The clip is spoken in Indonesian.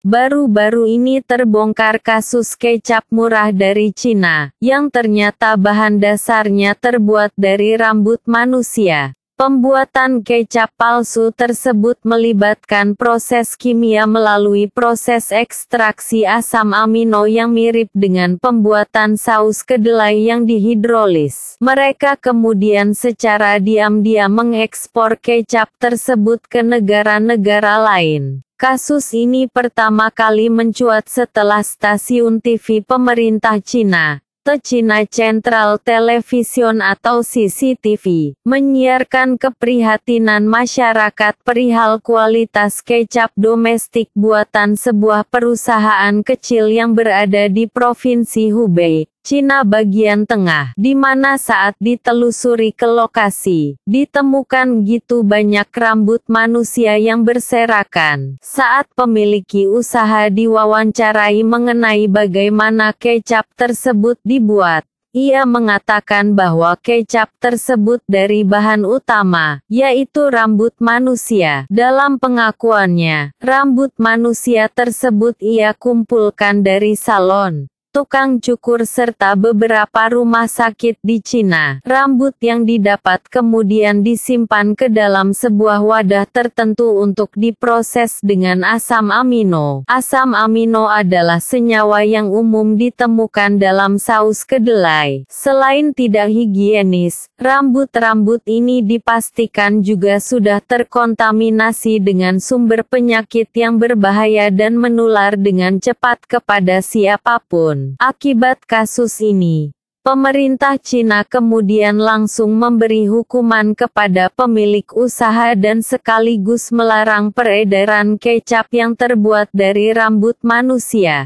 Baru-baru ini terbongkar kasus kecap murah dari Cina, yang ternyata bahan dasarnya terbuat dari rambut manusia. Pembuatan kecap palsu tersebut melibatkan proses kimia melalui proses ekstraksi asam amino yang mirip dengan pembuatan saus kedelai yang dihidrolis. Mereka kemudian secara diam-diam mengekspor kecap tersebut ke negara-negara lain. Kasus ini pertama kali mencuat setelah stasiun TV pemerintah Cina, atau China Central Television atau CCTV, menyiarkan keprihatinan masyarakat perihal kualitas kecap domestik buatan sebuah perusahaan kecil yang berada di Provinsi Hubei, Cina bagian tengah, di mana saat ditelusuri ke lokasi, ditemukan gitu banyak rambut manusia yang berserakan. Saat pemiliki usaha diwawancarai mengenai bagaimana kecap tersebut dibuat, ia mengatakan bahwa kecap tersebut dari bahan utama, yaitu rambut manusia. Dalam pengakuannya, rambut manusia tersebut ia kumpulkan dari salon, tukang cukur serta beberapa rumah sakit di Cina. Rambut yang didapat kemudian disimpan ke dalam sebuah wadah tertentu untuk diproses dengan asam amino. Asam amino adalah senyawa yang umum ditemukan dalam saus kedelai. Selain tidak higienis, rambut-rambut ini dipastikan juga sudah terkontaminasi dengan sumber penyakit yang berbahaya dan menular dengan cepat kepada siapapun. Taiwan. Akibat kasus ini, pemerintah Cina kemudian langsung memberi hukuman kepada pemilik usaha dan sekaligus melarang peredaran kecap yang terbuat dari rambut manusia.